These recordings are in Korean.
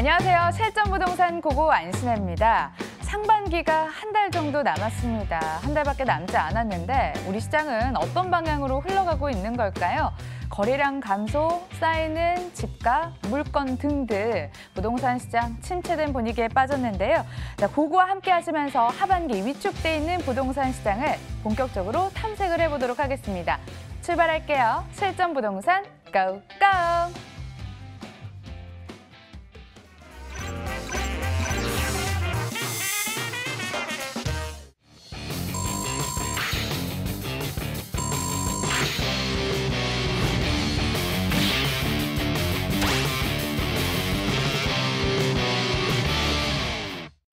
안녕하세요. 실전부동산 고고 안신혜입니다. 상반기가 한 달 정도 남았습니다. 한 달밖에 남지 않았는데 우리 시장은 어떤 방향으로 흘러가고 있는 걸까요? 거래량 감소, 쌓이는 집값, 물건 등등 부동산 시장 침체된 분위기에 빠졌는데요. 자, 고구와 함께 하시면서 하반기 위축돼 있는 부동산 시장을 본격적으로 탐색을 해보도록 하겠습니다. 출발할게요. 실전 부동산 고고!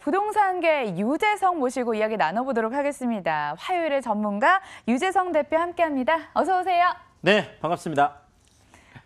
부동산계 유재성 모시고 이야기 나눠보도록 하겠습니다. 화요일의 전문가 유재성 대표 함께합니다. 어서 오세요. 네, 반갑습니다.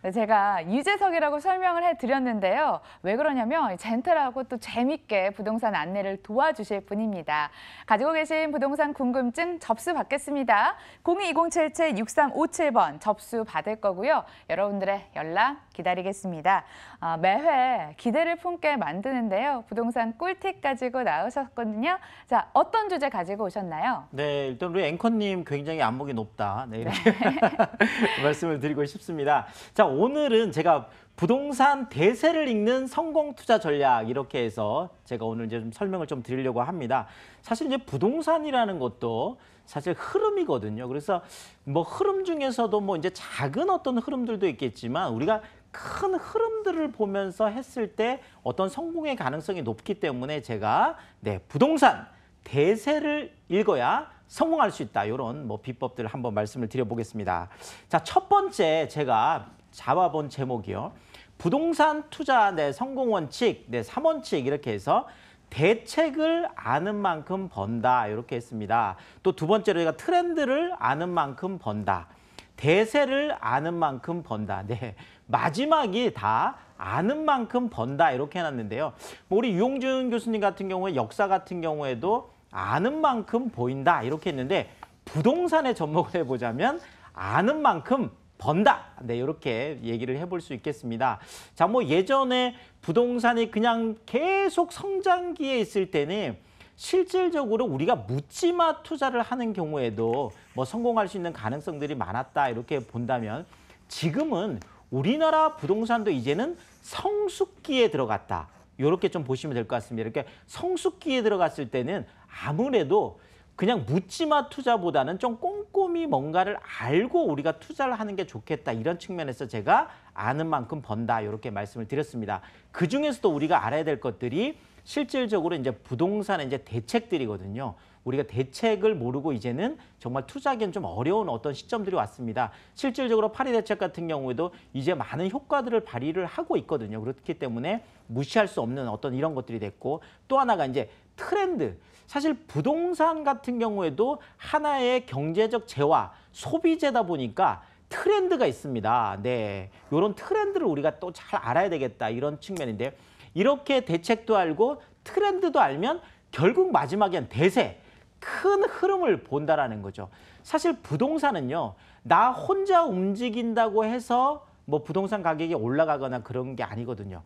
네, 제가 유재석이라고 설명을 해드렸는데요. 왜 그러냐면 젠틀하고 또 재밌게 부동산 안내를 도와주실 분입니다. 가지고 계신 부동산 궁금증 접수 받겠습니다. 02077-6357번 접수 받을 거고요. 여러분들의 연락 기다리겠습니다. 아, 매회 기대를 품게 만드는데요. 부동산 꿀팁 가지고 나오셨거든요. 자, 어떤 주제 가지고 오셨나요? 네, 일단 우리 앵커님 굉장히 안목이 높다. 네, 이렇게 네. 말씀을 드리고 싶습니다. 자, 오늘은 제가 부동산 대세를 읽는 성공 투자 전략 이렇게 해서 제가 오늘 이제 좀 설명을 좀 드리려고 합니다. 사실 이제 부동산이라는 것도 사실 흐름이거든요. 그래서 뭐 흐름 중에서도 뭐 이제 작은 어떤 흐름들도 있겠지만 우리가 큰 흐름들을 보면서 했을 때 어떤 성공의 가능성이 높기 때문에 제가 네 부동산 대세를 읽어야 성공할 수 있다. 이런 뭐 비법들을 한번 말씀을 드려보겠습니다. 자, 첫 번째 제가 잡아본 제목이요. 부동산 투자 내 네, 성공 원칙, 내 네, 3원칙 이렇게 해서 대책을 아는 만큼 번다. 이렇게 했습니다. 또 두 번째로 제가 트렌드를 아는 만큼 번다. 대세를 아는 만큼 번다. 네. 마지막이 다 아는 만큼 번다 이렇게 해놨는데요. 뭐 우리 유홍준 교수님 같은 경우에 역사 같은 경우에도 아는 만큼 보인다 이렇게 했는데 부동산에 접목을 해보자면 아는 만큼 번다. 네, 이렇게 얘기를 해볼 수 있겠습니다. 자, 뭐 예전에 부동산이 그냥 계속 성장기에 있을 때는 실질적으로 우리가 묻지마 투자를 하는 경우에도 뭐 성공할 수 있는 가능성들이 많았다 이렇게 본다면 지금은 우리나라 부동산도 이제는 성숙기에 들어갔다. 이렇게 좀 보시면 될 것 같습니다. 이렇게 성숙기에 들어갔을 때는 아무래도 그냥 묻지마 투자보다는 좀 꼼꼼히 뭔가를 알고 우리가 투자를 하는 게 좋겠다 이런 측면에서 제가 아는 만큼 번다 이렇게 말씀을 드렸습니다. 그중에서도 우리가 알아야 될 것들이 실질적으로 이제 부동산의 이제 대책들이거든요. 우리가 대책을 모르고 이제는 정말 투자하기엔 좀 어려운 어떤 시점들이 왔습니다. 실질적으로 파리 대책 같은 경우에도 이제 많은 효과들을 발휘를 하고 있거든요. 그렇기 때문에 무시할 수 없는 어떤 이런 것들이 됐고 또 하나가 이제 트렌드. 사실 부동산 같은 경우에도 하나의 경제적 재화, 소비재다 보니까 트렌드가 있습니다. 네. 요런 트렌드를 우리가 또 잘 알아야 되겠다. 이런 측면인데 이렇게 대책도 알고 트렌드도 알면 결국 마지막엔 대세, 큰 흐름을 본다라는 거죠. 사실 부동산은요. 나 혼자 움직인다고 해서 뭐 부동산 가격이 올라가거나 그런 게 아니거든요.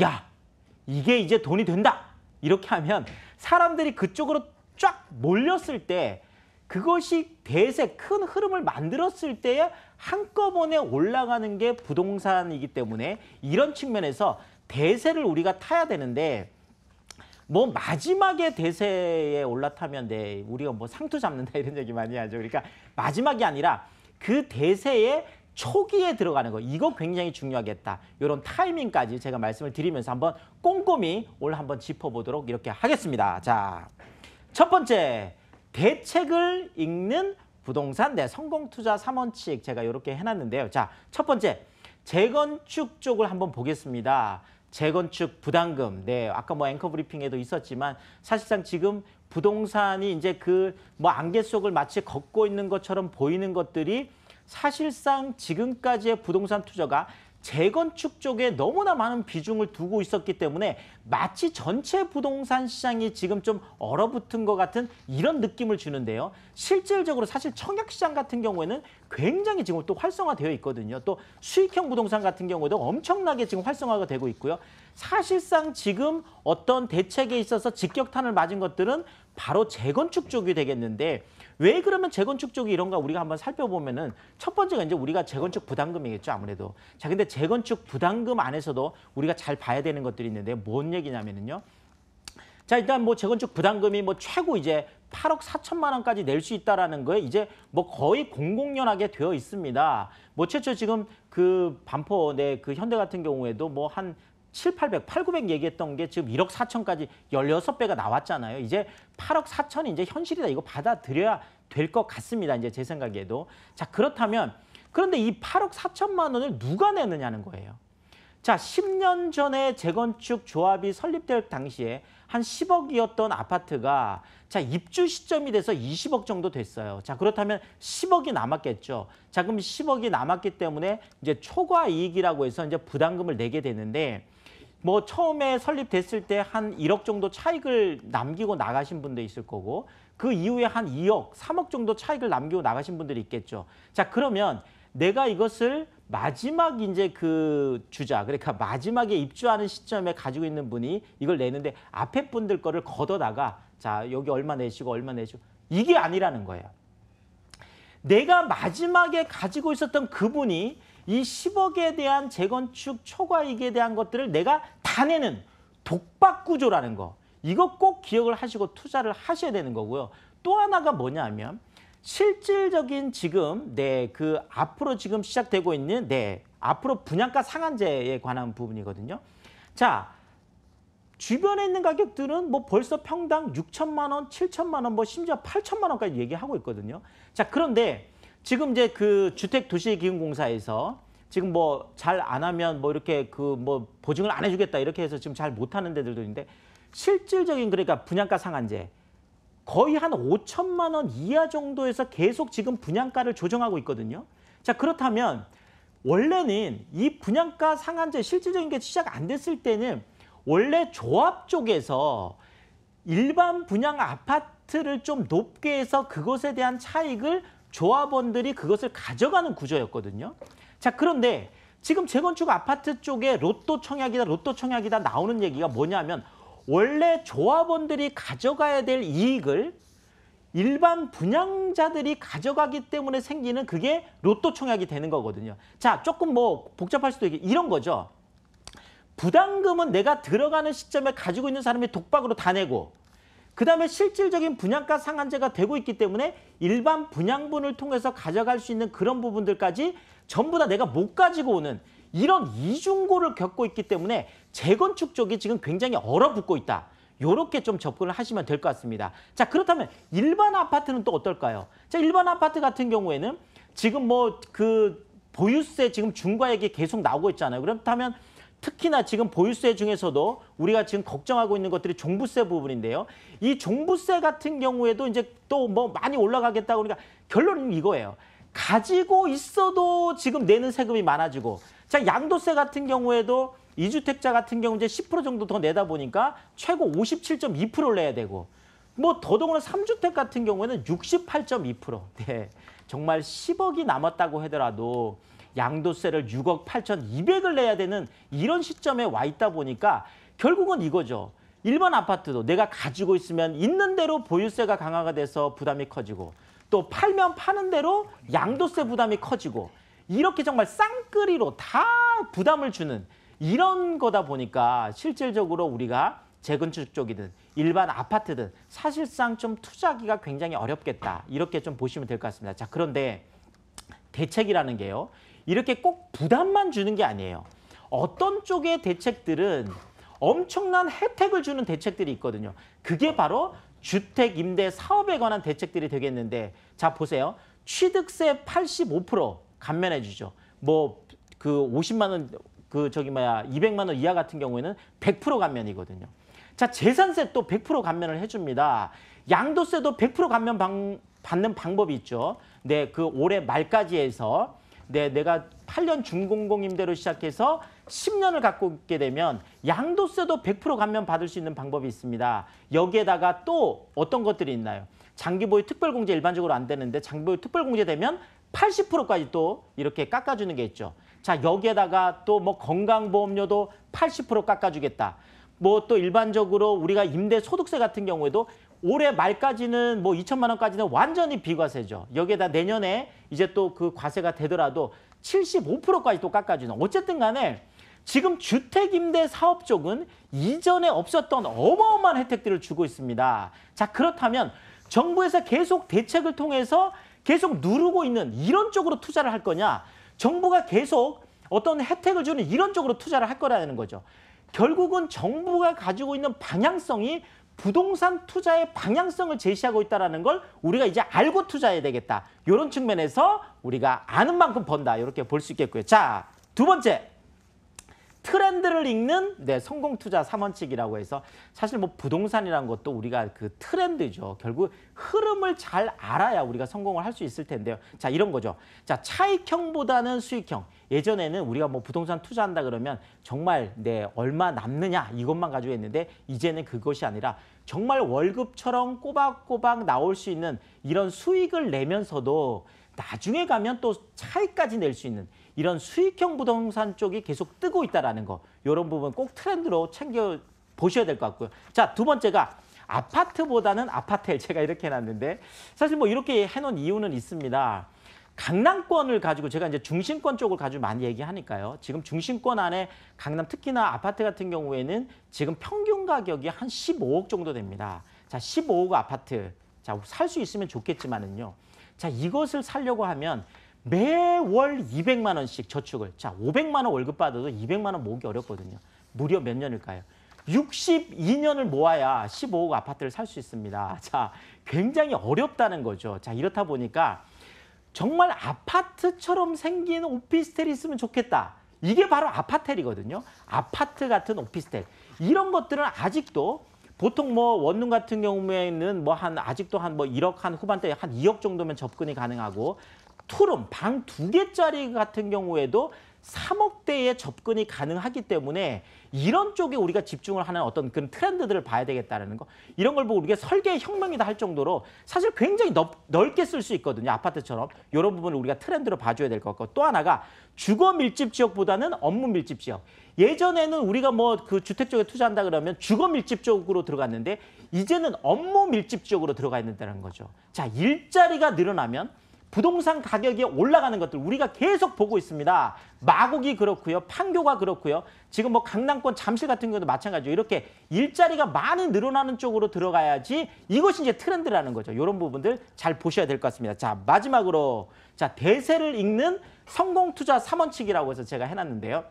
야, 이게 이제 돈이 된다. 이렇게 하면 사람들이 그쪽으로 쫙 몰렸을 때 그것이 대세 큰 흐름을 만들었을 때에 한꺼번에 올라가는 게 부동산이기 때문에 이런 측면에서 대세를 우리가 타야 되는데 뭐 마지막에 대세에 올라타면 네, 우리가 뭐 상투 잡는다 이런 얘기 많이 하죠. 그러니까 마지막이 아니라 그 대세에 초기에 들어가는 거 이거 굉장히 중요하겠다. 이런 타이밍까지 제가 말씀을 드리면서 한번 꼼꼼히 오늘 한번 짚어보도록 이렇게 하겠습니다. 자, 첫 번째 대책을 읽는 부동산 내 네, 성공 투자 삼원칙 제가 이렇게 해놨는데요. 자, 첫 번째 재건축 쪽을 한번 보겠습니다. 재건축 부담금, 네 아까 뭐 앵커 브리핑에도 있었지만 사실상 지금 부동산이 이제 그 뭐 안개 속을 마치 걷고 있는 것처럼 보이는 것들이 사실상 지금까지의 부동산 투자가 재건축 쪽에 너무나 많은 비중을 두고 있었기 때문에 마치 전체 부동산 시장이 지금 좀 얼어붙은 것 같은 이런 느낌을 주는데요. 실질적으로 사실 청약시장 같은 경우에는 굉장히 지금 또 활성화되어 있거든요. 또 수익형 부동산 같은 경우도 엄청나게 지금 활성화가 되고 있고요. 사실상 지금 어떤 대책에 있어서 직격탄을 맞은 것들은 바로 재건축 쪽이 되겠는데 왜 그러면 재건축 쪽이 이런가 우리가 한번 살펴보면은 첫 번째가 이제 우리가 재건축 부담금이겠죠 아무래도. 자 근데 재건축 부담금 안에서도 우리가 잘 봐야 되는 것들이 있는데 뭔 얘기냐면은요. 자 일단 뭐 재건축 부담금이 뭐 최고 이제 8억 4천만 원까지 낼 수 있다라는 거에 이제 뭐 거의 공공연하게 되어 있습니다. 뭐 최초 지금 그 반포 내그 네, 그 현대 같은 경우에도 뭐한 7, 800, 8, 900 얘기했던 게 지금 1억 4천까지 16배가 나왔잖아요. 이제 8억 4천이 이제 현실이다. 이거 받아들여야 될 것 같습니다. 이제 제 생각에도. 자, 그렇다면 그런데 이 8억 4천만 원을 누가 내느냐는 거예요. 자, 10년 전에 재건축 조합이 설립될 당시에 한 10억이었던 아파트가 자, 입주 시점이 돼서 20억 정도 됐어요. 자, 그렇다면 10억이 남았겠죠. 자, 그럼 10억이 남았기 때문에 이제 초과 이익이라고 해서 이제 부담금을 내게 되는데 뭐 처음에 설립됐을 때 한 1억 정도 차익을 남기고 나가신 분도 있을 거고 그 이후에 한 2억, 3억 정도 차익을 남기고 나가신 분들이 있겠죠. 자, 그러면 내가 이것을 마지막 이제 그 주자, 그러니까 마지막에 입주하는 시점에 가지고 있는 분이 이걸 내는데 앞에 분들 거를 걷어다가 자, 여기 얼마 내시고 얼마 내시고 이게 아니라는 거예요. 내가 마지막에 가지고 있었던 그분이 이 10억에 대한 재건축 초과이익에 대한 것들을 내가 다 내는 독박 구조라는 거. 이거 꼭 기억을 하시고 투자를 하셔야 되는 거고요. 또 하나가 뭐냐 하면 실질적인 지금 네그 앞으로 지금 시작되고 있는 네 앞으로 분양가 상한제에 관한 부분이거든요. 자 주변에 있는 가격들은 뭐 벌써 평당 6천만 원, 7천만 원, 뭐 심지어 8천만 원까지 얘기하고 있거든요. 자 그런데 지금 이제 그 주택도시기금공사에서 지금 뭐 잘 안 하면 뭐 이렇게 그 뭐 보증을 안 해주겠다 이렇게 해서 지금 잘 못하는 데들도 있는데 실질적인 그러니까 분양가 상한제 거의 한 5천만 원 이하 정도에서 계속 지금 분양가를 조정하고 있거든요. 자 그렇다면 원래는 이 분양가 상한제 실질적인 게 시작 안 됐을 때는 원래 조합 쪽에서 일반 분양 아파트를 좀 높게 해서 그것에 대한 차익을 조합원들이 그것을 가져가는 구조였거든요. 자, 그런데 지금 재건축 아파트 쪽에 로또 청약이다, 로또 청약이다 나오는 얘기가 뭐냐면 원래 조합원들이 가져가야 될 이익을 일반 분양자들이 가져가기 때문에 생기는 그게 로또 청약이 되는 거거든요. 자, 조금 뭐 복잡할 수도 있겠 이런 거죠. 부담금은 내가 들어가는 시점에 가지고 있는 사람이 독박으로 다 내고 그 다음에 실질적인 분양가 상한제가 되고 있기 때문에 일반 분양분을 통해서 가져갈 수 있는 그런 부분들까지 전부 다 내가 못 가지고 오는 이런 이중고를 겪고 있기 때문에 재건축 쪽이 지금 굉장히 얼어붙고 있다. 요렇게 좀 접근을 하시면 될 것 같습니다. 자 그렇다면 일반 아파트는 또 어떨까요? 자 일반 아파트 같은 경우에는 지금 뭐 그 보유세 지금 중과액이 계속 나오고 있잖아요. 그렇다면 특히나 지금 보유세 중에서도 우리가 지금 걱정하고 있는 것들이 종부세 부분인데요. 이 종부세 같은 경우에도 이제 또 뭐 많이 올라가겠다고 그러니까 결론은 이거예요. 가지고 있어도 지금 내는 세금이 많아지고 자 양도세 같은 경우에도 이주택자 같은 경우 이제 10% 정도 더 내다 보니까 최고 57.2%를 내야 되고 뭐더더군다나3주택 같은 경우에는 68.2%. 네. 정말 10억이 남았다고 하더라도 양도세를 6억 8,200을 내야 되는 이런 시점에 와 있다 보니까 결국은 이거죠. 일반 아파트도 내가 가지고 있으면 있는 대로 보유세가 강화가 돼서 부담이 커지고 또 팔면 파는 대로 양도세 부담이 커지고 이렇게 정말 쌍끌이로 다 부담을 주는 이런 거다 보니까 실질적으로 우리가 재건축 쪽이든 일반 아파트든 사실상 좀 투자하기가 굉장히 어렵겠다. 이렇게 좀 보시면 될 것 같습니다. 자, 그런데 대책이라는 게요. 이렇게 꼭 부담만 주는 게 아니에요. 어떤 쪽의 대책들은 엄청난 혜택을 주는 대책들이 있거든요. 그게 바로 주택 임대 사업에 관한 대책들이 되겠는데 자 보세요. 취득세 85% 감면해 주죠. 뭐 그 50만 원 그 저기 뭐야 200만 원 이하 같은 경우에는 100% 감면이거든요. 자 재산세 또 100% 감면을 해줍니다. 양도세도 100% 감면 방, 받는 방법이 있죠. 네, 그 올해 말까지 해서 내, 네, 내가 8년 준공공 임대로 시작해서 10년을 갖고 있게 되면 양도세도 100% 감면 받을 수 있는 방법이 있습니다. 여기에다가 또 어떤 것들이 있나요? 장기보유 특별공제 일반적으로 안 되는데 장기보유 특별공제 되면 80%까지 또 이렇게 깎아주는 게 있죠. 자 여기에다가 또 뭐 건강보험료도 80% 깎아주겠다. 뭐 또 일반적으로 우리가 임대소득세 같은 경우에도 올해 말까지는 뭐 2천만 원까지는 완전히 비과세죠. 여기에다 내년에 이제 또 그 과세가 되더라도 75%까지 또 깎아주는. 어쨌든 간에 지금 주택임대 사업 쪽은 이전에 없었던 어마어마한 혜택들을 주고 있습니다. 자 그렇다면 정부에서 계속 대책을 통해서 계속 누르고 있는 이런 쪽으로 투자를 할 거냐 정부가 계속 어떤 혜택을 주는 이런 쪽으로 투자를 할 거라는 거죠. 결국은 정부가 가지고 있는 방향성이 부동산 투자의 방향성을 제시하고 있다는 걸 우리가 이제 알고 투자해야 되겠다. 이런 측면에서 우리가 아는 만큼 번다. 이렇게 볼 수 있겠고요. 자, 두 번째. 트렌드를 읽는 네, 성공 투자 삼원칙이라고 해서 사실 뭐 부동산이란 것도 우리가 그 트렌드죠. 결국 흐름을 잘 알아야 우리가 성공을 할 수 있을 텐데요. 자, 이런 거죠. 자, 차익형보다는 수익형. 예전에는 우리가 뭐 부동산 투자한다 그러면 정말 내 네, 얼마 남느냐 이것만 가지고 했는데 이제는 그것이 아니라 정말 월급처럼 꼬박꼬박 나올 수 있는 이런 수익을 내면서도 나중에 가면 또차익까지낼 수 있는 이런 수익형 부동산 쪽이 계속 뜨고 있다라는 거 이런 부분 꼭 트렌드로 챙겨 보셔야 될 것 같고요. 자 두 번째가 아파트보다는 아파트에 제가 이렇게 해놨는데 사실 뭐 이렇게 해놓은 이유는 있습니다. 강남권을 가지고 제가 이제 중심권 쪽을 가지고 많이 얘기하니까요. 지금 중심권 안에 강남 특히나 아파트 같은 경우에는 지금 평균 가격이 한 15억 정도 됩니다. 자 15억 아파트 자 살 수 있으면 좋겠지만은요. 자 이것을 살려고 하면 매월 200만 원씩 저축을 자 500만 원 월급 받아도 200만 원 모으기 어렵거든요. 무려 몇 년일까요? 62년을 모아야 15억 아파트를 살 수 있습니다. 자 굉장히 어렵다는 거죠. 자 이렇다 보니까 정말 아파트처럼 생긴 오피스텔이 있으면 좋겠다. 이게 바로 아파텔이거든요. 아파트 같은 오피스텔. 이런 것들은 아직도 보통 뭐 원룸 같은 경우에는 뭐 한 아직도 한 뭐 1억 한 후반대 뭐 한 2억 정도면 접근이 가능하고 투룸 방 두 개짜리 같은 경우에도 3억대에 접근이 가능하기 때문에 이런 쪽에 우리가 집중을 하는 어떤 그런 트렌드들을 봐야 되겠다는 거 이런 걸 보고 우리가 설계 혁명이다 할 정도로 사실 굉장히 넓, 게쓸 수 있거든요 아파트처럼 이런 부분을 우리가 트렌드로 봐줘야 될 것 같고 또 하나가 주거 밀집 지역보다는 업무 밀집 지역 예전에는 우리가 뭐 그 주택 쪽에 투자한다 그러면 주거 밀집 쪽으로 들어갔는데 이제는 업무 밀집 지역으로 들어가 있는다는 거죠 자 일자리가 늘어나면 부동산 가격이 올라가는 것들 우리가 계속 보고 있습니다. 마곡이 그렇고요. 판교가 그렇고요. 지금 뭐 강남권 잠실 같은 경우도 마찬가지죠. 이렇게 일자리가 많이 늘어나는 쪽으로 들어가야지 이것이 이제 트렌드라는 거죠. 이런 부분들 잘 보셔야 될 것 같습니다. 자 마지막으로 자 대세를 읽는 성공투자 삼원칙이라고 해서 제가 해놨는데요.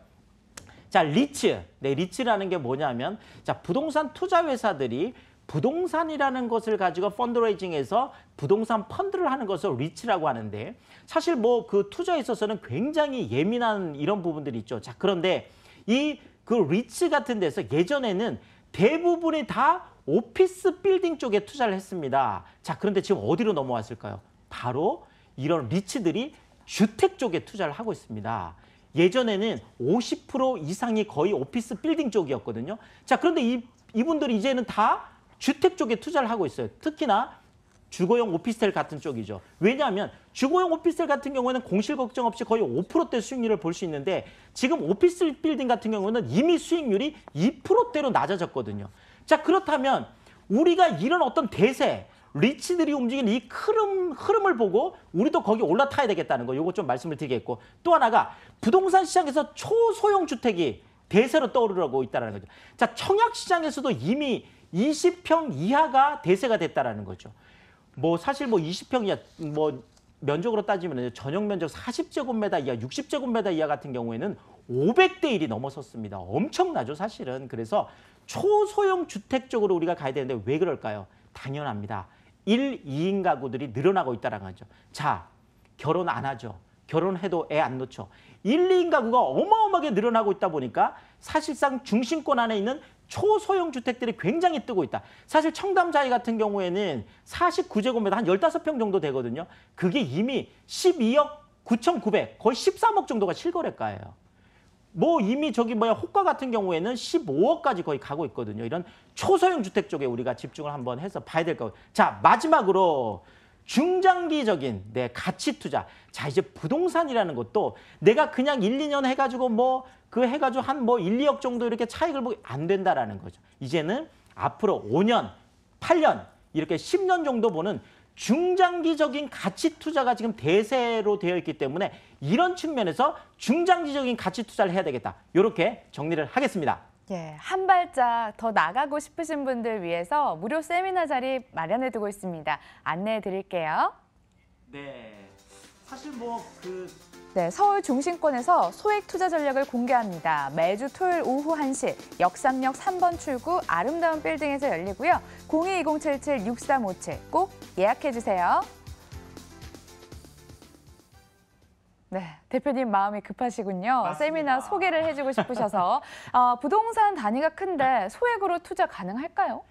자 리츠, 네 리츠라는 게 뭐냐면 자 부동산 투자 회사들이 부동산이라는 것을 가지고 펀드레이징에서 부동산 펀드를 하는 것을 리츠라고 하는데 사실 뭐 그 투자에 있어서는 굉장히 예민한 이런 부분들이 있죠. 자, 그런데 이 그 리츠 같은 데서 예전에는 대부분이 다 오피스 빌딩 쪽에 투자를 했습니다. 자, 그런데 지금 어디로 넘어왔을까요? 바로 이런 리츠들이 주택 쪽에 투자를 하고 있습니다. 예전에는 50% 이상이 거의 오피스 빌딩 쪽이었거든요. 자, 그런데 이, 이분들이 이제는 다 주택 쪽에 투자를 하고 있어요. 특히나 주거용 오피스텔 같은 쪽이죠. 왜냐하면 주거용 오피스텔 같은 경우에는 공실 걱정 없이 거의 5%대 수익률을 볼 수 있는데 지금 오피스 빌딩 같은 경우는 이미 수익률이 2%대로 낮아졌거든요. 자 그렇다면 우리가 이런 어떤 대세, 리치들이 움직이는 이 흐름, 흐름을 보고 우리도 거기 올라타야 되겠다는 거이거좀 말씀을 드리겠고 또 하나가 부동산 시장에서 초소형 주택이 대세로 떠오르고 있다는 거죠. 자 청약 시장에서도 이미 20평 이하가 대세가 됐다라는 거죠. 뭐 사실 뭐 20평 이하 뭐 면적으로 따지면 전용 면적 40제곱미터 이하, 60제곱미터 이하 같은 경우에는 500대 1이 넘어섰습니다. 엄청나죠, 사실은. 그래서 초소형 주택 쪽으로 우리가 가야 되는데 왜 그럴까요? 당연합니다. 1, 2인 가구들이 늘어나고 있다는 라 거죠. 자, 결혼 안 하죠. 결혼해도 애 안 놓죠. 1, 2인 가구가 어마어마하게 늘어나고 있다 보니까 사실상 중심권 안에 있는 초소형 주택들이 굉장히 뜨고 있다. 사실 청담자이 같은 경우에는 49제곱미터 한 15평 정도 되거든요. 그게 이미 12억 9,900 거의 13억 정도가 실거래가예요. 뭐 이미 저기 뭐야 호가 같은 경우에는 15억까지 거의 가고 있거든요. 이런 초소형 주택 쪽에 우리가 집중을 한번 해서 봐야 될 거고. 자 마지막으로 중장기적인 내 가치 투자. 자, 이제 부동산이라는 것도 내가 그냥 1, 2년 해가지고 뭐 그 해가지고 한 뭐 1, 2억 정도 이렇게 차익을 보기 안 된다라는 거죠. 이제는 앞으로 5년, 8년 이렇게 10년 정도 보는 중장기적인 가치 투자가 지금 대세로 되어 있기 때문에 이런 측면에서 중장기적인 가치 투자를 해야 되겠다. 이렇게 정리를 하겠습니다. 예, 한 발짝 더 나가고 싶으신 분들 위해서 무료 세미나 자리 마련해 두고 있습니다. 안내해 드릴게요. 네. 사실 뭐 그 네, 서울 중심권에서 소액 투자 전략을 공개합니다. 매주 토요일 오후 1시 역삼역 3번 출구 아름다운 빌딩에서 열리고요. 0 2 2 0 7 7 6 3 5 7 꼭 예약해 주세요. 네, 대표님 마음이 급하시군요. 맞습니다. 세미나 소개를 해주고 싶으셔서 어, 부동산 단위가 큰데 소액으로 투자 가능할까요?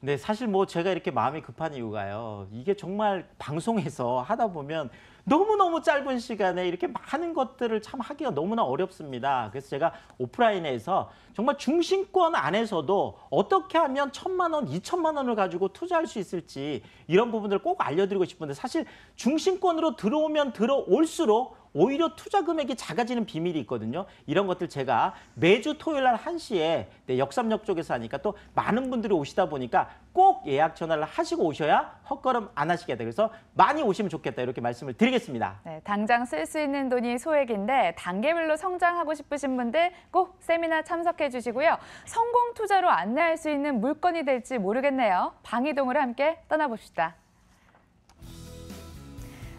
네, 사실 뭐 제가 이렇게 마음이 급한 이유가요. 이게 정말 방송에서 하다 보면 너무너무 짧은 시간에 이렇게 많은 것들을 참 하기가 너무나 어렵습니다. 그래서 제가 오프라인에서 정말 중심권 안에서도 어떻게 하면 천만 원, 이천만 원을 가지고 투자할 수 있을지 이런 부분들을 꼭 알려드리고 싶은데 사실 중심권으로 들어오면 들어올수록 오히려 투자 금액이 작아지는 비밀이 있거든요. 이런 것들 제가 매주 토요일 날 1시에 네, 역삼역 쪽에서 하니까 또 많은 분들이 오시다 보니까 꼭 예약 전화를 하시고 오셔야 헛걸음 안 하시게 돼요. 그래서 많이 오시면 좋겠다 이렇게 말씀을 드리겠습니다. 네, 당장 쓸 수 있는 돈이 소액인데 단계별로 성장하고 싶으신 분들 꼭 세미나 참석해 주시고요. 성공 투자로 안내할 수 있는 물건이 될지 모르겠네요. 방이동을 함께 떠나봅시다.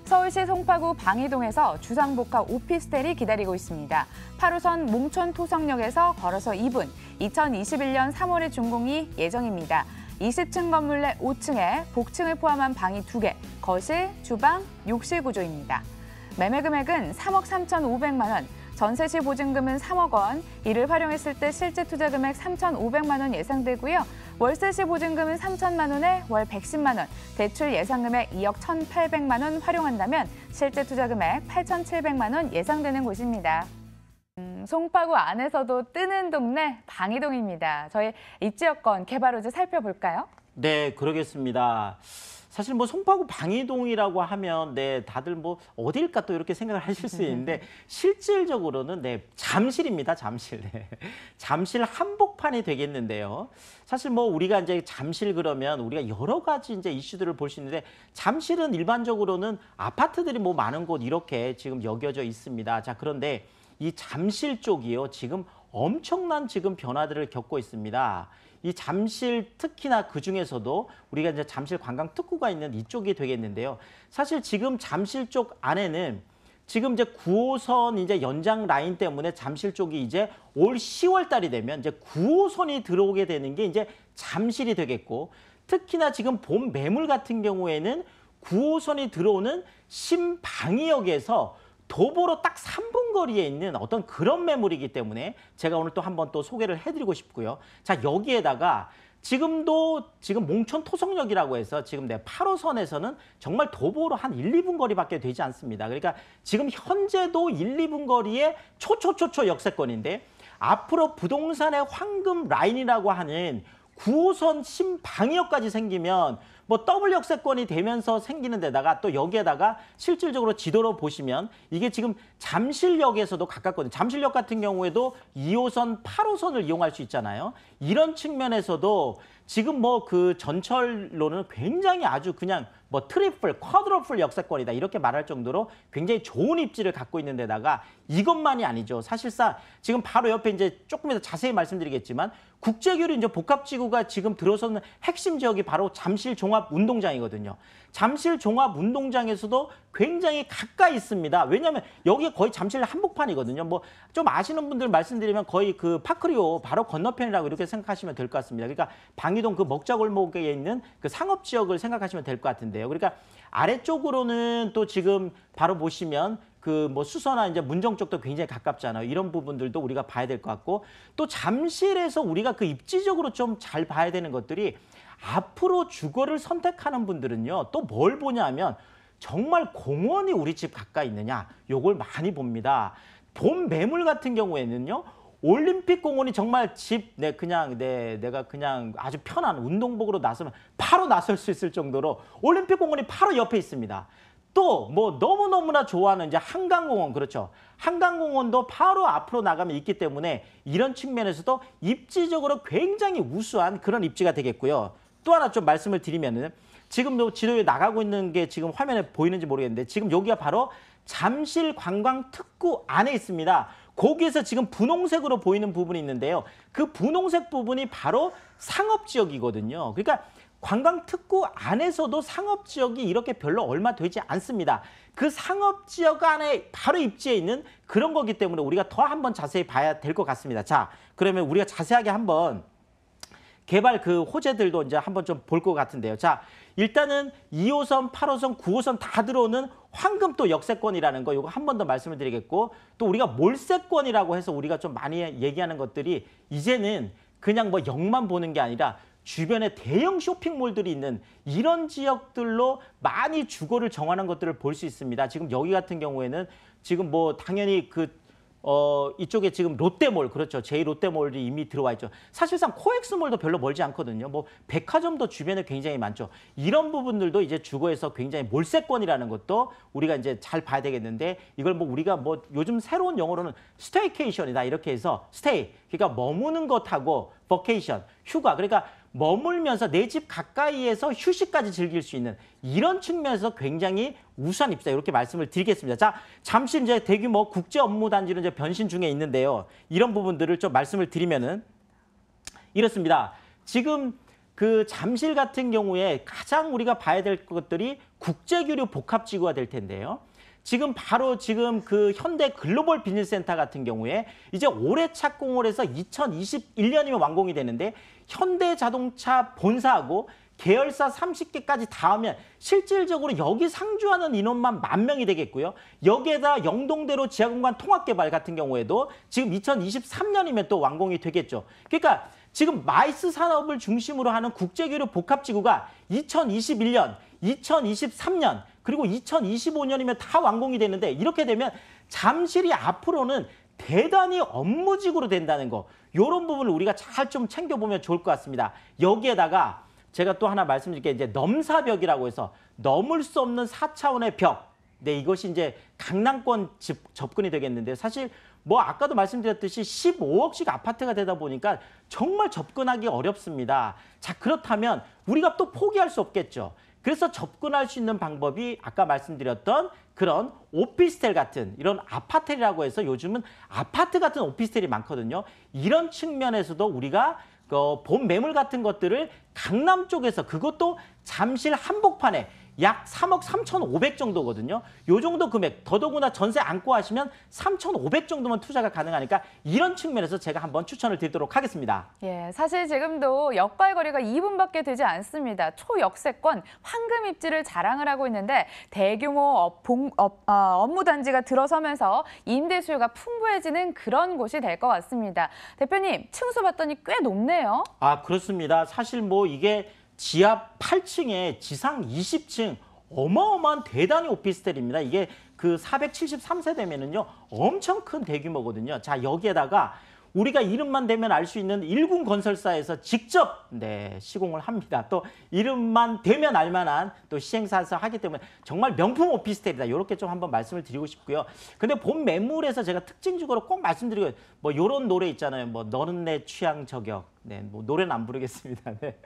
서울시 송파구 방이동에서 주상복합 오피스텔이 기다리고 있습니다. 8호선 몽촌토성역에서 걸어서 2분, 2021년 3월에 준공이 예정입니다. 20층 건물 내 5층에 복층을 포함한 방이 2개, 거실, 주방, 욕실 구조입니다. 매매 금액은 3억 3,500만 원, 전세시 보증금은 3억 원, 이를 활용했을 때 실제 투자 금액 3,500만 원 예상되고요. 월세시 보증금은 3천만 원에 월 110만 원, 대출 예상 금액 2억 1,800만 원 활용한다면 실제 투자 금액 8,700만 원 예상되는 곳입니다. 음, 송파구 안에서도 뜨는 동네 방이동입니다. 저희 입지 여건 개발 호지 살펴볼까요? 네, 그러겠습니다. 사실 뭐 송파구 방이동이라고 하면 네 다들 뭐 어딜까 또 이렇게 생각을 하실 수 있는데 실질적으로는 네 잠실입니다 잠실 네. 잠실 한복판이 되겠는데요 사실 뭐 우리가 이제 잠실 그러면 우리가 여러 가지 이제 이슈들을 볼 수 있는데 잠실은 일반적으로는 아파트들이 뭐 많은 곳 이렇게 지금 여겨져 있습니다 자 그런데 이 잠실 쪽이요 지금 엄청난 지금 변화들을 겪고 있습니다. 이 잠실 특히나 그 중에서도 우리가 이제 잠실 관광 특구가 있는 이쪽이 되겠는데요. 사실 지금 잠실 쪽 안에는 지금 이제 9호선 이제 연장 라인 때문에 잠실 쪽이 이제 올 10월 달이 되면 이제 9호선이 들어오게 되는 게 이제 잠실이 되겠고 특히나 지금 봄 매물 같은 경우에는 9호선이 들어오는 신방위역에서 도보로 딱 3분 거리에 있는 어떤 그런 매물이기 때문에 제가 오늘 또 한번 또 소개를 해드리고 싶고요. 자 여기에다가 지금도 지금 몽촌 토성역이라고 해서 지금 내 8호선에서는 정말 도보로 한 1, 2분 거리밖에 되지 않습니다. 그러니까 지금 현재도 1, 2분 거리에 초초초초 역세권인데 앞으로 부동산의 황금 라인이라고 하는 9호선 심방역까지 생기면 뭐 더블 역세권이 되면서 생기는 데다가 또 여기에다가 실질적으로 지도로 보시면 이게 지금 잠실역에서도 가깝거든요. 잠실역 같은 경우에도 2호선, 8호선을 이용할 수 있잖아요. 이런 측면에서도 지금 뭐 그 전철로는 굉장히 아주 그냥 뭐 트리플, 쿼드러플 역세권이다 이렇게 말할 정도로 굉장히 좋은 입지를 갖고 있는 데다가 이것만이 아니죠. 사실상 지금 바로 옆에 이제 조금 더 자세히 말씀드리겠지만 국제교류 이제 복합지구가 지금 들어서는 핵심 지역이 바로 잠실 종합운동장이거든요. 잠실 종합운동장에서도 굉장히 가까이 있습니다. 왜냐하면 여기 거의 잠실 한복판이거든요. 뭐 좀 아시는 분들 말씀드리면 거의 그 파크리오 바로 건너편이라고 이렇게 생각하시면 될 것 같습니다. 그러니까 방이동 그 먹자골목에 있는 그 상업 지역을 생각하시면 될 것 같은데요. 그러니까 아래쪽으로는 또 지금 바로 보시면 그뭐 수서나 이제 문정 쪽도 굉장히 가깝잖아요. 이런 부분들도 우리가 봐야 될 것 같고 또 잠실에서 우리가 그 입지적으로 좀 잘 봐야 되는 것들이 앞으로 주거를 선택하는 분들은요. 또 뭘 보냐면 정말 공원이 우리 집 가까이 있느냐 요걸 많이 봅니다. 봄 매물 같은 경우에는요. 올림픽 공원이 정말 집내 네, 그냥 내 네, 내가 그냥 아주 편한 운동복으로 나서면 바로 나설 수 있을 정도로 올림픽 공원이 바로 옆에 있습니다. 또뭐 너무너무나 좋아하는 이제 한강공원 그렇죠. 한강공원도 바로 앞으로 나가면 있기 때문에 이런 측면에서도 입지적으로 굉장히 우수한 그런 입지가 되겠고요. 또 하나 좀 말씀을 드리면은 지금도 지도에 나가고 있는 게 지금 화면에 보이는지 모르겠는데 지금 여기가 바로 잠실 관광 특구 안에 있습니다. 거기에서 지금 분홍색으로 보이는 부분이 있는데요. 그 분홍색 부분이 바로 상업지역이거든요. 그러니까 관광특구 안에서도 상업지역이 이렇게 별로 얼마 되지 않습니다. 그 상업지역 안에 바로 입지에 있는 그런 거기 때문에 우리가 더 한번 자세히 봐야 될 것 같습니다. 자, 그러면 우리가 자세하게 한번 개발 그 호재들도 이제 한번 좀 볼 것 같은데요. 자, 일단은 2호선, 8호선, 9호선 다 들어오는 황금또 역세권이라는 거 이거 한 번 더 말씀을 드리겠고 또 우리가 몰세권이라고 해서 우리가 좀 많이 얘기하는 것들이 이제는 그냥 뭐 역만 보는 게 아니라 주변에 대형 쇼핑몰들이 있는 이런 지역들로 많이 주거를 정하는 것들을 볼 수 있습니다. 지금 여기 같은 경우에는 지금 뭐 당연히 그 어, 이쪽에 지금 롯데몰, 그렇죠. 제이롯데몰이 이미 들어와 있죠. 사실상 코엑스몰도 별로 멀지 않거든요. 뭐, 백화점도 주변에 굉장히 많죠. 이런 부분들도 이제 주거에서 굉장히 몰세권이라는 것도 우리가 이제 잘 봐야 되겠는데, 이걸 뭐 우리가 뭐 요즘 새로운 영어로는 스테이케이션이다. 이렇게 해서 스테이, 그러니까 머무는 것하고 버케이션, 휴가. 그러니까 머물면서 내 집 가까이에서 휴식까지 즐길 수 있는 이런 측면에서 굉장히 우수한 입사 이렇게 말씀을 드리겠습니다. 자, 잠시 이제 대규모 국제 업무 단지로 이제 변신 중에 있는데요. 이런 부분들을 좀 말씀을 드리면은 이렇습니다. 지금 그 잠실 같은 경우에 가장 우리가 봐야 될 것들이 국제교류 복합지구가 될 텐데요. 지금 바로 지금 그 현대 글로벌 비즈니스 센터 같은 경우에 이제 올해 착공을 해서 2021년이면 완공이 되는데 현대자동차 본사하고 계열사 30개까지 다 하면 실질적으로 여기 상주하는 인원만 만 명이 되겠고요. 여기에다 영동대로 지하공간 통합개발 같은 경우에도 지금 2023년이면 또 완공이 되겠죠. 그러니까 지금 마이스 산업을 중심으로 하는 국제교류 복합지구가 2021년, 2023년 그리고 2025년이면 다 완공이 되는데 이렇게 되면 잠실이 앞으로는 대단히 업무직으로 된다는 거 이런 부분을 우리가 잘 좀 챙겨보면 좋을 것 같습니다. 여기에다가 제가 또 하나 말씀드릴게 이제 넘사벽이라고 해서 넘을 수 없는 4차원의 벽. 네, 이것이 이제 강남권 집, 접근이 되겠는데 사실 뭐 아까도 말씀드렸듯이 15억씩 아파트가 되다 보니까 정말 접근하기 어렵습니다. 자, 그렇다면 우리가 또 포기할 수 없겠죠. 그래서 접근할 수 있는 방법이 아까 말씀드렸던 그런 오피스텔 같은 이런 아파텔이라고 해서 요즘은 아파트 같은 오피스텔이 많거든요. 이런 측면에서도 우리가 그봄 매물 같은 것들을 강남 쪽에서 그것도 잠실 한복판에 약 3억 3,500 정도거든요. 요 정도 금액 더더구나 전세 안고 하시면 3,500 정도만 투자가 가능하니까 이런 측면에서 제가 한번 추천을 드리도록 하겠습니다. 예, 사실 지금도 역발거리가 2분밖에 되지 않습니다. 초역세권 황금 입지를 자랑을 하고 있는데 대규모 업, 봉, 업, 어, 업무 단지가 들어서면서 임대 수요가 풍부해지는 그런 곳이 될 것 같습니다. 대표님, 층수 봤더니 꽤 높네요. 아, 그렇습니다. 사실 뭐 이게 지하 8층에 지상 20층 어마어마한 대단히 오피스텔입니다. 이게 그 473세대면은요 엄청 큰 대규모거든요. 자 여기에다가 우리가 이름만 되면 알 수 있는 일군 건설사에서 직접 네, 시공을 합니다. 또 이름만 되면 알만한 또 시행사에서 하기 때문에 정말 명품 오피스텔이다. 이렇게 좀 한번 말씀을 드리고 싶고요. 근데 본 매물에서 제가 특징적으로 꼭 말씀드리고 뭐 이런 노래 있잖아요. 뭐 너는 내 취향 저격. 네, 뭐 노래는 안 부르겠습니다. 네.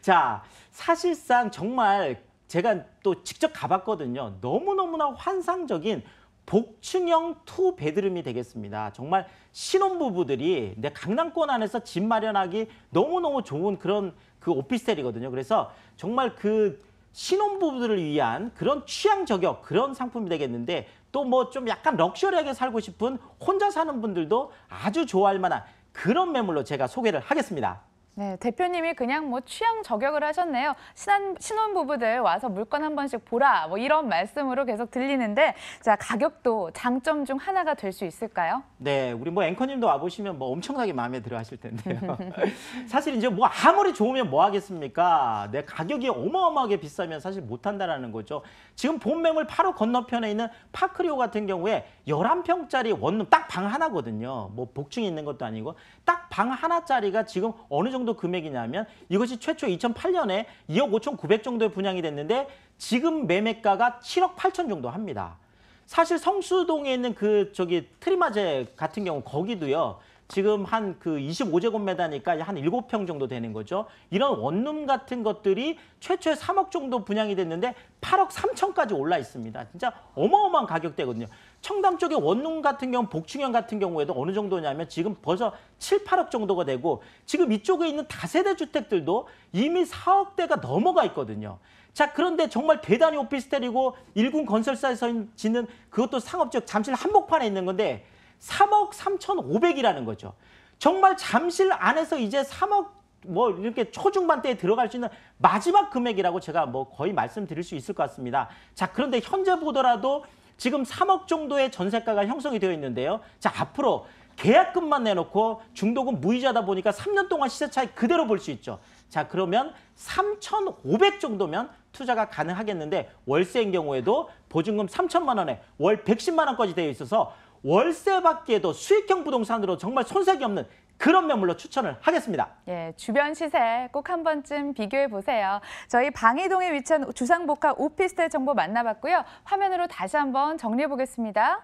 자, 사실상 정말 제가 또 직접 가봤거든요. 너무너무나 환상적인 복층형 투 베드룸이 되겠습니다. 정말 신혼부부들이 내 강남권 안에서 집 마련하기 너무너무 좋은 그런 그 오피스텔이거든요. 그래서 정말 그 신혼부부들을 위한 그런 취향 저격 그런 상품이 되겠는데 또 뭐 좀 약간 럭셔리하게 살고 싶은 혼자 사는 분들도 아주 좋아할 만한 그런 매물로 제가 소개를 하겠습니다. 네, 대표님이 그냥 뭐 취향 저격을 하셨네요. 신한, 신혼부부들 와서 물건 한 번씩 보라 뭐 이런 말씀으로 계속 들리는데 자 가격도 장점 중 하나가 될 수 있을까요? 네, 우리 뭐 앵커님도 와보시면 뭐 엄청나게 마음에 들어 하실 텐데요. 사실 이제 뭐 아무리 좋으면 뭐 하겠습니까? 내 가격이 어마어마하게 비싸면 사실 못한다라는 거죠. 지금 본 매물 바로 건너편에 있는 파크리오 같은 경우에 열한 평짜리 원룸 딱 방 하나거든요. 뭐 복층이 있는 것도 아니고 딱 방 하나짜리가 지금 어느 정도 정도 금액이냐면 이것이 최초 2008년에 2억 5,900 정도에 분양이 됐는데 지금 매매가가 7억 8천 정도 합니다. 사실 성수동에 있는 그 저기 트리마제 같은 경우 거기도요. 지금 한 그 25제곱미터니까 한 7평 그 정도 되는 거죠. 이런 원룸 같은 것들이 최초에 3억 정도 분양이 됐는데 8억 3천까지 올라 있습니다. 진짜 어마어마한 가격대거든요. 청담 쪽의 원룸 같은 경우, 복층형 같은 경우에도 어느 정도냐면 지금 벌써 7, 8억 정도가 되고 지금 이쪽에 있는 다세대 주택들도 이미 4억대가 넘어가 있거든요. 자 그런데 정말 대단히 오피스텔이고 일군 건설사에서 짓는 그것도 상업적 잠실 한복판에 있는 건데 3억 3,500이라는 거죠. 정말 잠실 안에서 이제 3억 뭐 이렇게 초중반대에 들어갈 수 있는 마지막 금액이라고 제가 뭐 거의 말씀드릴 수 있을 것 같습니다. 자 그런데 현재 보더라도 지금 3억 정도의 전세가가 형성이 되어 있는데요. 자 앞으로 계약금만 내놓고 중도금 무이자다 보니까 3년 동안 시세 차익 그대로 볼 수 있죠. 자 그러면 3,500 정도면 투자가 가능하겠는데 월세인 경우에도 보증금 3천만 원에 월 110만 원까지 되어 있어서 월세 밖에도 수익형 부동산으로 정말 손색이 없는 그런 면물로 추천을 하겠습니다. 예, 주변 시세 꼭 한 번쯤 비교해 보세요. 저희 방이동에 위치한 주상복합 오피스텔 정보 만나봤고요. 화면으로 다시 한번 정리해 보겠습니다.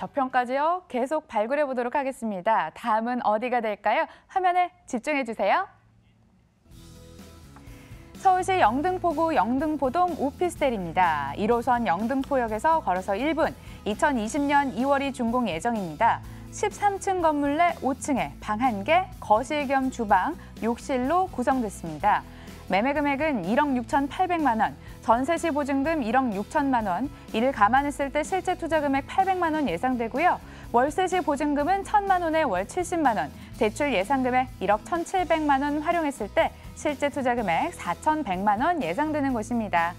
저평까지요 계속 발굴해 보도록 하겠습니다. 다음은 어디가 될까요? 화면에 집중해 주세요. 서울시 영등포구 영등포동 오피스텔입니다. 1호선 영등포역에서 걸어서 1분, 2020년 2월이 준공 예정입니다. 13층 건물 내 5층에 방 1개, 거실 겸 주방, 욕실로 구성됐습니다. 매매 금액은 1억 6,800만 원, 전세시 보증금 1억 6천만 원, 이를 감안했을 때 실제 투자 금액 800만 원 예상되고요. 월세시 보증금은 1천만 원에 월 70만 원, 대출 예상 금액 1억 1,700만 원 활용했을 때 실제 투자 금액 4,100만 원 예상되는 곳입니다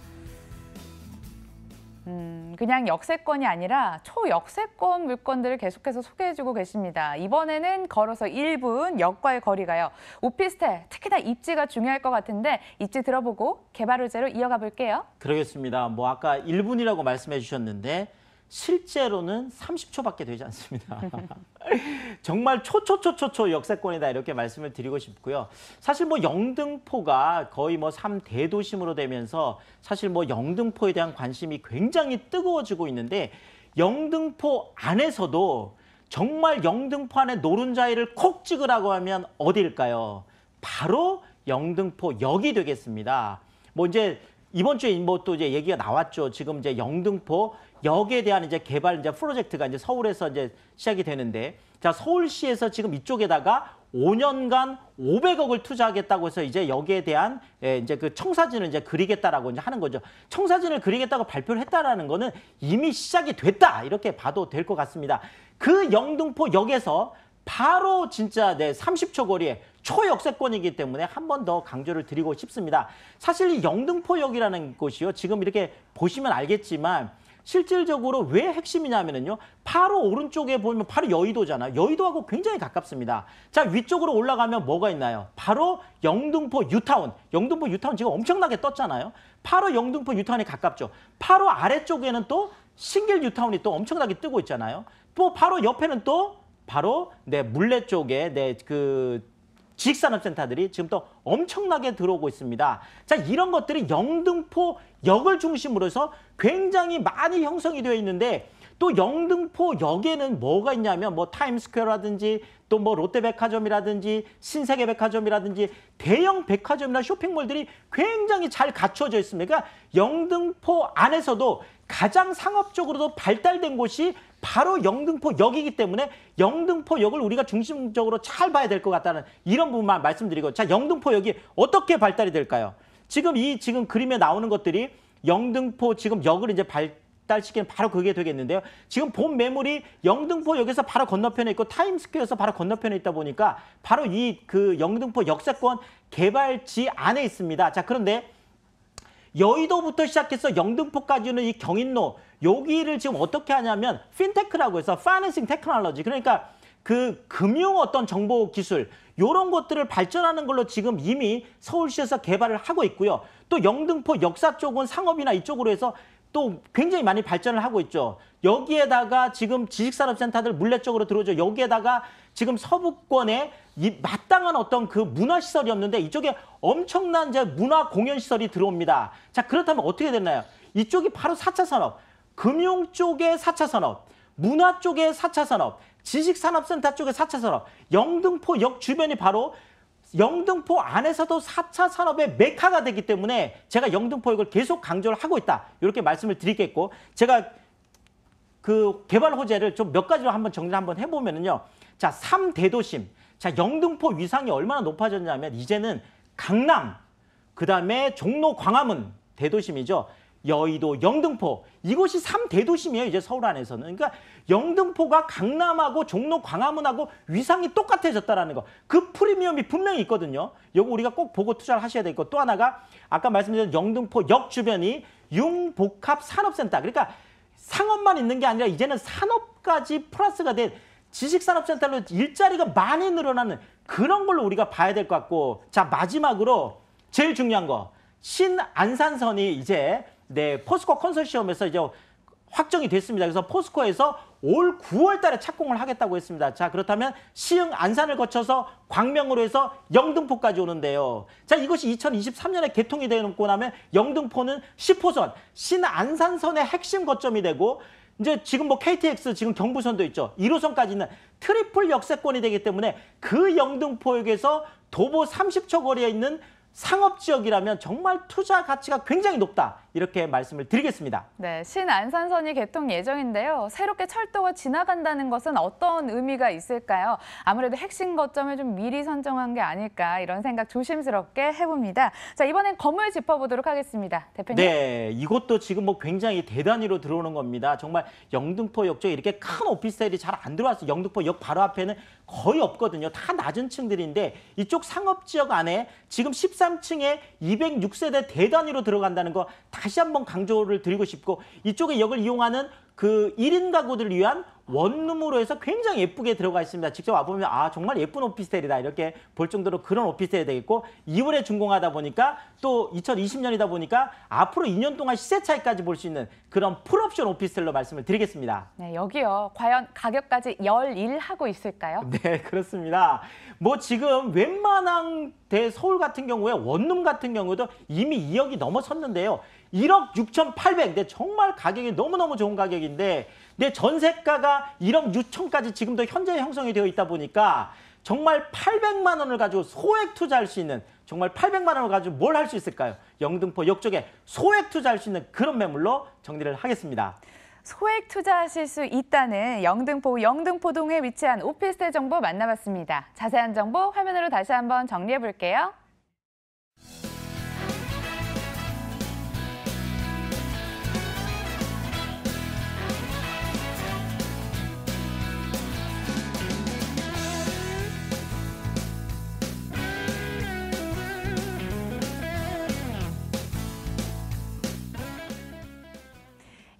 음, 그냥 역세권이 아니라 초역세권 물건들을 계속해서 소개해주고 계십니다. 이번에는 걸어서 1분 역과의 거리가요. 오피스텔, 특히나 입지가 중요할 것 같은데 입지 들어보고 개발 호제로 이어가 볼게요. 그러겠습니다. 뭐 아까 1분이라고 말씀해 주셨는데 실제로는 30초밖에 되지 않습니다. 정말 초초초초초 역세권이다 이렇게 말씀을 드리고 싶고요. 사실 뭐 영등포가 거의 뭐 3대도심으로 되면서 사실 뭐 영등포에 대한 관심이 굉장히 뜨거워지고 있는데 영등포 안에서도 정말 영등포 안에 노른자위를콕 찍으라고 하면 어딜까요 바로 영등포역이 되겠습니다. 뭐 이제 이번 주에 뭐 또 이제 얘기가 나왔죠. 지금 이제 영등포 역에 대한 이제 개발 이제 프로젝트가 이제 서울에서 이제 시작이 되는데 자 서울시에서 지금 이쪽에다가 5년간 500억을 투자하겠다고 해서 이제 여기에 대한 예, 이제 그 청사진을 이제 그리겠다라고 이제 하는 거죠. 청사진을 그리겠다고 발표를 했다라는 거는 이미 시작이 됐다 이렇게 봐도 될 것 같습니다. 그 영등포 역에서 바로 진짜 네, 30초 거리에 초역세권이기 때문에 한 번 더 강조를 드리고 싶습니다. 사실 이 영등포역이라는 곳이요. 지금 이렇게 보시면 알겠지만 실질적으로 왜 핵심이냐면은요. 바로 오른쪽에 보면 바로 여의도잖아. 여의도하고 굉장히 가깝습니다. 자, 위쪽으로 올라가면 뭐가 있나요? 바로 영등포 유타운. 영등포 유타운 지금 엄청나게 떴잖아요. 바로 영등포 유타운이 가깝죠. 바로 아래쪽에는 또 신길 유타운이 또 엄청나게 뜨고 있잖아요. 또 바로 옆에는 또 바로 내 물레 쪽에 내그 지식산업센터들이 지금 또 엄청나게 들어오고 있습니다. 자 이런 것들이 영등포 역을 중심으로 해서 굉장히 많이 형성이 되어 있는데 또 영등포 역에는 뭐가 있냐면 뭐 타임스퀘어라든지 또 뭐 롯데백화점이라든지 신세계백화점이라든지 대형 백화점이나 쇼핑몰들이 굉장히 잘 갖춰져 있습니다. 그러니까 영등포 안에서도 가장 상업적으로도 발달된 곳이 바로 영등포 역이기 때문에 영등포 역을 우리가 중심적으로 잘 봐야 될 것 같다는 이런 부분만 말씀드리고 자 영등포 역이 어떻게 발달이 될까요? 지금 이 지금 그림에 나오는 것들이 영등포 지금 역을 이제 발달시키는 바로 그게 되겠는데요. 지금 본 매물이 영등포 역에서 바로 건너편에 있고 타임스퀘어에서 바로 건너편에 있다 보니까 바로 이 그 영등포 역세권 개발지 안에 있습니다. 자 그런데 여의도부터 시작해서 영등포까지 는이 경인로 여기를 지금 어떻게 하냐면 핀테크라고 해서 파이낸싱 테크놀로지 그러니까 그 금융 어떤 정보 기술 요런 것들을 발전하는 걸로 지금 이미 서울시에서 개발을 하고 있고요. 또 영등포 역사 쪽은 상업이나 이쪽으로 해서 또 굉장히 많이 발전을 하고 있죠. 여기에다가 지금 지식산업센터들 물레쪽으로 들어오죠. 여기에다가 지금 서부권에 이 마땅한 어떤 그 문화시설이 없는데 이쪽에 엄청난 이제 문화 공연시설이 들어옵니다. 자, 그렇다면 어떻게 됐나요? 이쪽이 바로 사차 산업, 금융 쪽의 사차 산업, 문화 쪽의 사차 산업, 지식산업센터 쪽의 사차 산업, 영등포역 주변이 바로 영등포 안에서도 4차 산업의 메카가 되기 때문에 제가 영등포 이걸 계속 강조를 하고 있다. 이렇게 말씀을 드리겠고 제가 그 개발 호재를 좀 몇 가지로 한번 정리를 한번 해보면은요. 자, 3대도심 자, 영등포 위상이 얼마나 높아졌냐면 이제는 강남, 그 다음에 종로 광화문 대도심이죠. 여의도, 영등포 이것이3대도시요 이제 서울 안에서는 그러니까 영등포가 강남하고 종로, 광화문하고 위상이 똑같아졌다라는 거. 그 프리미엄이 분명히 있거든요. 요거 우리가 꼭 보고 투자를 하셔야 되고 또 하나가 아까 말씀드린 영등포 역 주변이 융복합 산업센터. 그러니까 상업만 있는 게 아니라 이제는 산업까지 플러스가 된 지식산업센터로 일자리가 많이 늘어나는 그런 걸로 우리가 봐야 될 것 같고 자 마지막으로 제일 중요한 거 신안산선이 이제 네, 포스코 컨소시엄에서 이제 확정이 됐습니다. 그래서 포스코에서 올 9월 달에 착공을 하겠다고 했습니다. 자, 그렇다면 시흥 안산을 거쳐서 광명으로 해서 영등포까지 오는데요. 자, 이것이 2023년에 개통이 되고 어놓 나면 영등포는 10호선, 신안산선의 핵심 거점이 되고 이제 지금 뭐 KTX 지금 경부선도 있죠. 1호선까지는 트리플 역세권이 되기 때문에 그 영등포역에서 도보 30초 거리에 있는 상업 지역이라면 정말 투자 가치가 굉장히 높다. 이렇게 말씀을 드리겠습니다. 네, 신안산선이 개통 예정인데요. 새롭게 철도가 지나간다는 것은 어떤 의미가 있을까요? 아무래도 핵심 거점을 좀 미리 선정한 게 아닐까 이런 생각 조심스럽게 해봅니다. 자, 이번엔 건물 짚어보도록 하겠습니다. 대표님. 네, 이것도 지금 뭐 굉장히 대단위로 들어오는 겁니다. 정말 영등포역 쪽에 이렇게 큰 오피스텔이 잘 안들어와서 영등포역 바로 앞에는 거의 없거든요. 다 낮은 층들인데 이쪽 상업지역 안에 지금 13층에 206세대 대단위로 들어간다는 거다 다시 한번 강조를 드리고 싶고 이쪽에 역을 이용하는 그 1인 가구들을 위한 원룸으로 해서 굉장히 예쁘게 들어가 있습니다. 직접 와보면 아 정말 예쁜 오피스텔이다 이렇게 볼 정도로 그런 오피스텔이 되겠고 2월에 준공하다 보니까 또 2020년이다 보니까 앞으로 2년 동안 시세 차이까지 볼 수 있는 그런 풀옵션 오피스텔로 말씀을 드리겠습니다. 네 여기요. 과연 가격까지 11하고 있을까요? 네 그렇습니다. 뭐 지금 웬만한 대 서울 같은 경우에 원룸 같은 경우도 이미 2억이 넘어섰는데요. 1억 6,800. 내 정말 가격이 너무너무 좋은 가격인데 내 전세가가 1억 6천까지 지금도 현재 형성이 되어 있다 보니까 정말 800만 원을 가지고 소액 투자할 수 있는 정말 800만 원을 가지고 뭘 할 수 있을까요? 영등포 역쪽에 소액 투자할 수 있는 그런 매물로 정리를 하겠습니다. 소액 투자하실 수 있다는 영등포 영등포동에 위치한 오피스텔 정보 만나봤습니다. 자세한 정보 화면으로 다시 한번 정리해 볼게요.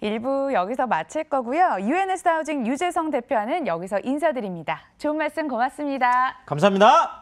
1부 여기서 마칠 거고요. UNS 하우징 유재성 대표는 여기서 인사드립니다. 좋은 말씀 고맙습니다. 감사합니다.